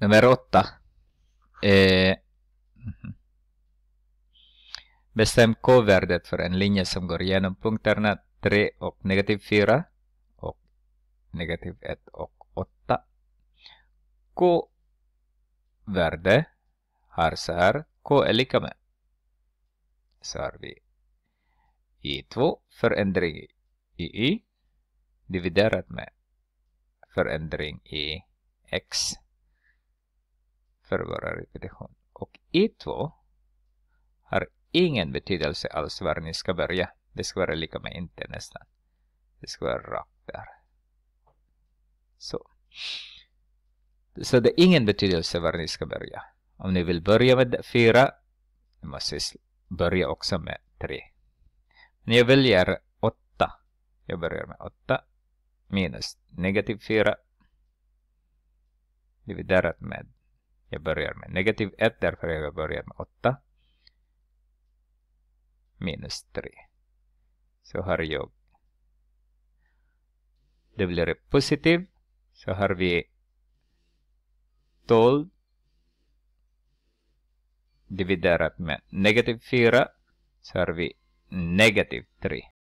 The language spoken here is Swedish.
Nummer åtta. Eh, mhm. bestäm k-värdet för en linje som går igenom punkterna 3 och negativ 4 och negativ 1 och 8. K-värde har så här. K är lika med. Så har vi i2 förändring i y dividerat med förändring i x för våra repetition. Och i2 har ingen betydelse alls var ni ska börja. Det ska vara lika med inte nästan. Det ska vara rakt där. Så. Så det är ingen betydelse var ni ska börja. Om ni vill börja med 4, ni måste börja också med 3. Men jag väljer 8. Jag börjar med 8 minus negativ 4 dividerat med jag börjar med negativ 1, därför jag börjar med 8. Minus 3. Så har jag... Det blir positiv. Så har vi 12 dividerat med negativ 4. Så har vi negativ 3.